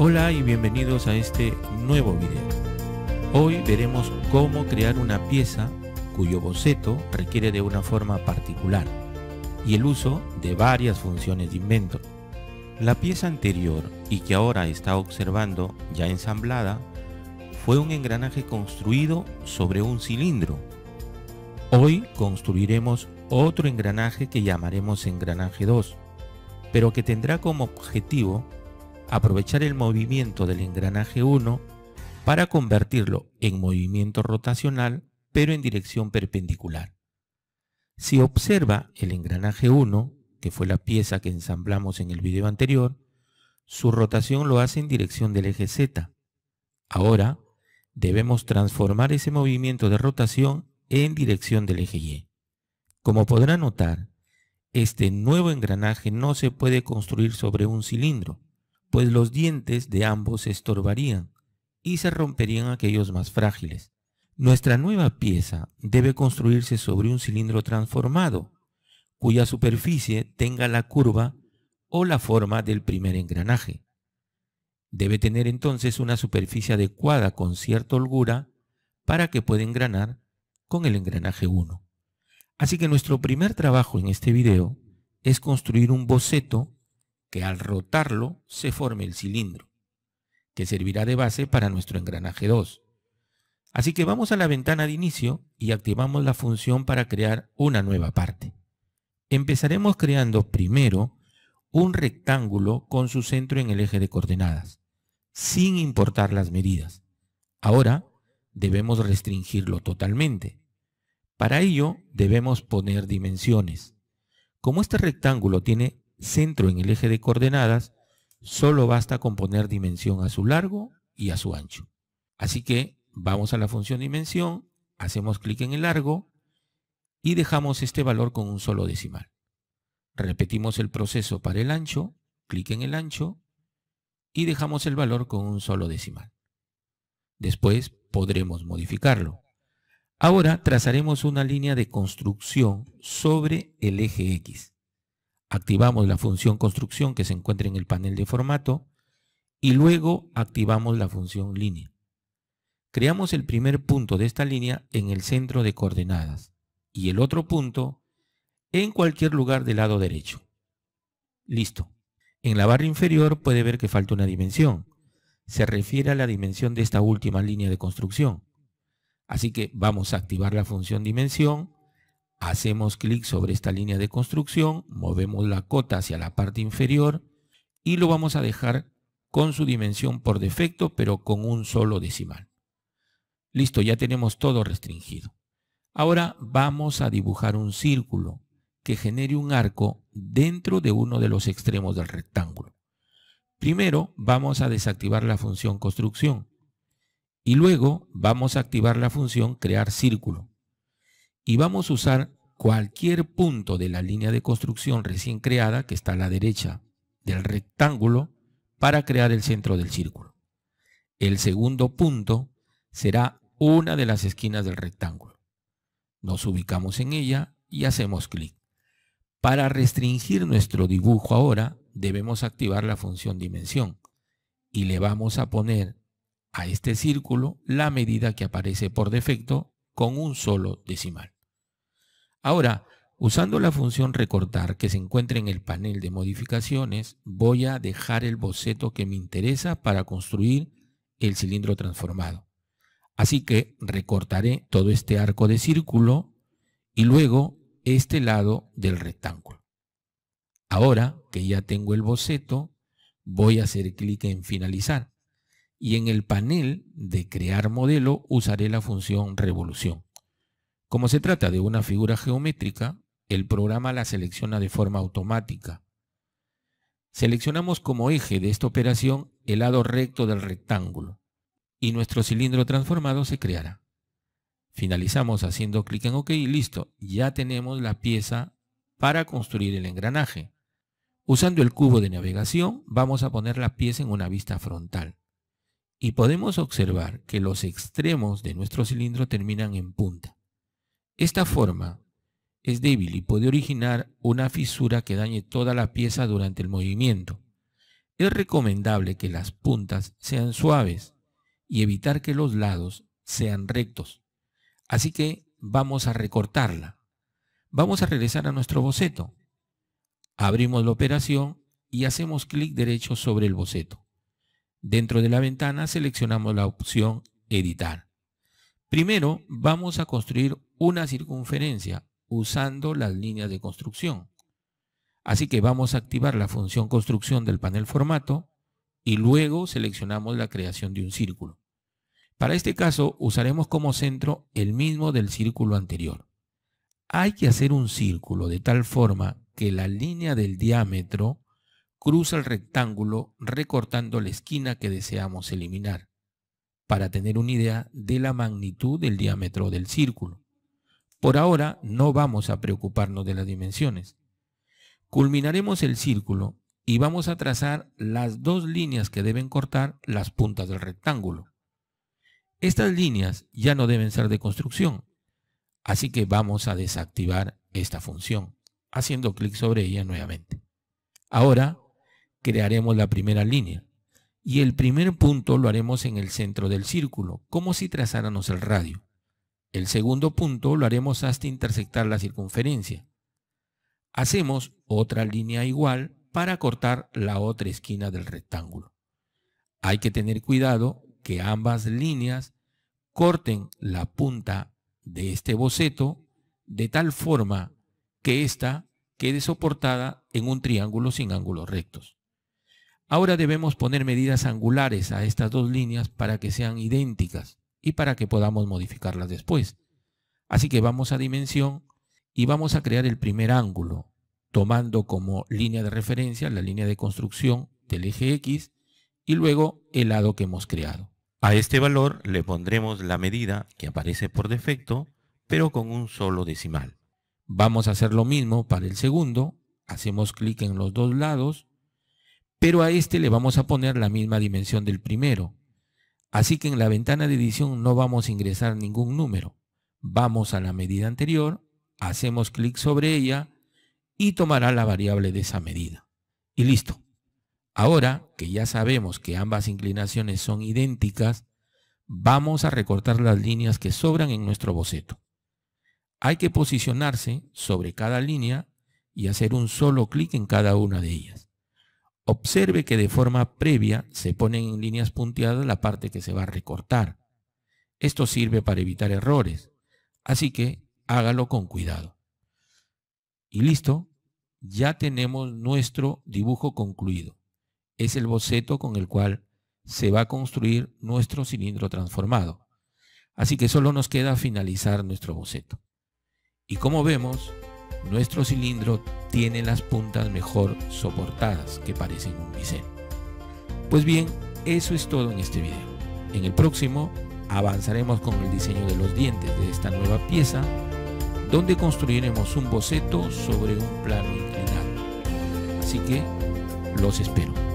Hola y bienvenidos a este nuevo video. Hoy veremos cómo crear una pieza cuyo boceto requiere de una forma particular y el uso de varias funciones de invento. La pieza anterior y que ahora está observando ya ensamblada fue un engranaje construido sobre un cilindro. Hoy construiremos otro engranaje que llamaremos engranaje 2, pero que tendrá como objetivo aprovechar el movimiento del engranaje 1 para convertirlo en movimiento rotacional pero en dirección perpendicular. Si observa el engranaje 1, que fue la pieza que ensamblamos en el video anterior, su rotación lo hace en dirección del eje Z. Ahora debemos transformar ese movimiento de rotación en dirección del eje Y. Como podrá notar, este nuevo engranaje no se puede construir sobre un cilindro, pues los dientes de ambos se estorbarían y se romperían aquellos más frágiles. Nuestra nueva pieza debe construirse sobre un cilindro transformado, cuya superficie tenga la curva o la forma del primer engranaje. Debe tener entonces una superficie adecuada con cierta holgura para que pueda engranar con el engranaje 1. Así que nuestro primer trabajo en este video es construir un boceto que al rotarlo se forme el cilindro, que servirá de base para nuestro engranaje 2. Así que vamos a la ventana de inicio y activamos la función para crear una nueva parte. Empezaremos creando primero un rectángulo con su centro en el eje de coordenadas, sin importar las medidas. Ahora debemos restringirlo totalmente. Para ello debemos poner dimensiones. Como este rectángulo tiene centro en el eje de coordenadas, solo basta con poner dimensión a su largo y a su ancho. Así que vamos a la función dimensión, hacemos clic en el largo y dejamos este valor con un solo decimal. Repetimos el proceso para el ancho, clic en el ancho y dejamos el valor con un solo decimal. Después podremos modificarlo. Ahora trazaremos una línea de construcción sobre el eje X activamos la función construcción que se encuentra en el panel de formato y luego activamos la función línea. Creamos el primer punto de esta línea en el centro de coordenadas y el otro punto en cualquier lugar del lado derecho. Listo. En la barra inferior puede ver que falta una dimensión. Se refiere a la dimensión de esta última línea de construcción. Así que vamos a activar la función dimensión Hacemos clic sobre esta línea de construcción, movemos la cota hacia la parte inferior y lo vamos a dejar con su dimensión por defecto, pero con un solo decimal. Listo, ya tenemos todo restringido. Ahora vamos a dibujar un círculo que genere un arco dentro de uno de los extremos del rectángulo. Primero vamos a desactivar la función construcción y luego vamos a activar la función crear círculo y vamos a usar cualquier punto de la línea de construcción recién creada, que está a la derecha del rectángulo, para crear el centro del círculo. El segundo punto será una de las esquinas del rectángulo. Nos ubicamos en ella y hacemos clic. Para restringir nuestro dibujo ahora, debemos activar la función dimensión y le vamos a poner a este círculo la medida que aparece por defecto con un solo decimal. Ahora, usando la función recortar que se encuentra en el panel de modificaciones, voy a dejar el boceto que me interesa para construir el cilindro transformado. Así que recortaré todo este arco de círculo y luego este lado del rectángulo. Ahora que ya tengo el boceto, voy a hacer clic en finalizar y en el panel de crear modelo usaré la función revolución. Como se trata de una figura geométrica, el programa la selecciona de forma automática. Seleccionamos como eje de esta operación el lado recto del rectángulo y nuestro cilindro transformado se creará. Finalizamos haciendo clic en OK y listo, ya tenemos la pieza para construir el engranaje. Usando el cubo de navegación vamos a poner la pieza en una vista frontal y podemos observar que los extremos de nuestro cilindro terminan en punta. Esta forma es débil y puede originar una fisura que dañe toda la pieza durante el movimiento. Es recomendable que las puntas sean suaves y evitar que los lados sean rectos. Así que vamos a recortarla. Vamos a regresar a nuestro boceto. Abrimos la operación y hacemos clic derecho sobre el boceto. Dentro de la ventana seleccionamos la opción Editar. Primero vamos a construir una circunferencia usando las líneas de construcción. Así que vamos a activar la función construcción del panel formato y luego seleccionamos la creación de un círculo. Para este caso usaremos como centro el mismo del círculo anterior. Hay que hacer un círculo de tal forma que la línea del diámetro cruza el rectángulo recortando la esquina que deseamos eliminar, para tener una idea de la magnitud del diámetro del círculo. Por ahora no vamos a preocuparnos de las dimensiones. Culminaremos el círculo y vamos a trazar las dos líneas que deben cortar las puntas del rectángulo. Estas líneas ya no deben ser de construcción, así que vamos a desactivar esta función, haciendo clic sobre ella nuevamente. Ahora crearemos la primera línea y el primer punto lo haremos en el centro del círculo, como si trazáramos el radio. El segundo punto lo haremos hasta intersectar la circunferencia. Hacemos otra línea igual para cortar la otra esquina del rectángulo. Hay que tener cuidado que ambas líneas corten la punta de este boceto de tal forma que ésta quede soportada en un triángulo sin ángulos rectos. Ahora debemos poner medidas angulares a estas dos líneas para que sean idénticas y para que podamos modificarlas después. Así que vamos a dimensión y vamos a crear el primer ángulo, tomando como línea de referencia la línea de construcción del eje X y luego el lado que hemos creado. A este valor le pondremos la medida que aparece por defecto, pero con un solo decimal. Vamos a hacer lo mismo para el segundo, hacemos clic en los dos lados, pero a este le vamos a poner la misma dimensión del primero, Así que en la ventana de edición no vamos a ingresar ningún número. Vamos a la medida anterior, hacemos clic sobre ella y tomará la variable de esa medida. Y listo. Ahora que ya sabemos que ambas inclinaciones son idénticas, vamos a recortar las líneas que sobran en nuestro boceto. Hay que posicionarse sobre cada línea y hacer un solo clic en cada una de ellas. Observe que de forma previa se ponen en líneas punteadas la parte que se va a recortar. Esto sirve para evitar errores, así que hágalo con cuidado. Y listo, ya tenemos nuestro dibujo concluido. Es el boceto con el cual se va a construir nuestro cilindro transformado. Así que solo nos queda finalizar nuestro boceto. Y como vemos, nuestro cilindro tiene las puntas mejor soportadas que parecen un bisel. Pues bien, eso es todo en este video. En el próximo avanzaremos con el diseño de los dientes de esta nueva pieza, donde construiremos un boceto sobre un plano inclinado. Así que los espero.